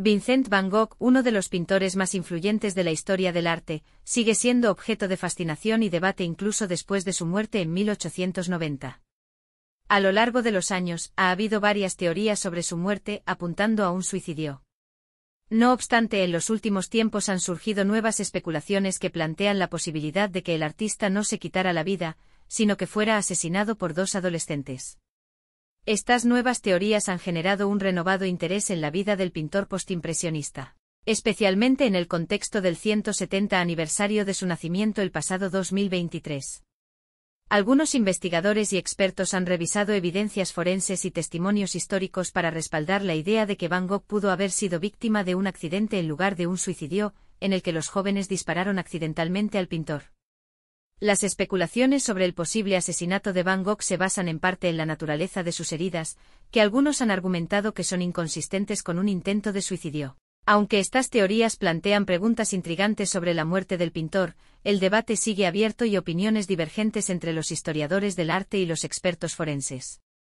Vincent van Gogh, uno de los pintores más influyentes de la historia del arte, sigue siendo objeto de fascinación y debate incluso después de su muerte en 1890. A lo largo de los años, ha habido varias teorías sobre su muerte apuntando a un suicidio. No obstante, en los últimos tiempos han surgido nuevas especulaciones que plantean la posibilidad de que el artista no se quitara la vida, sino que fuera asesinado por dos adolescentes. Estas nuevas teorías han generado un renovado interés en la vida del pintor postimpresionista, especialmente en el contexto del 170 aniversario de su nacimiento el pasado 2023. Algunos investigadores y expertos han revisado evidencias forenses y testimonios históricos para respaldar la idea de que Van Gogh pudo haber sido víctima de un accidente en lugar de un suicidio, en el que los jóvenes dispararon accidentalmente al pintor. Las especulaciones sobre el posible asesinato de Van Gogh se basan en parte en la naturaleza de sus heridas, que algunos han argumentado que son inconsistentes con un intento de suicidio. Aunque estas teorías plantean preguntas intrigantes sobre la muerte del pintor, el debate sigue abierto y opiniones divergentes entre los historiadores del arte y los expertos forenses.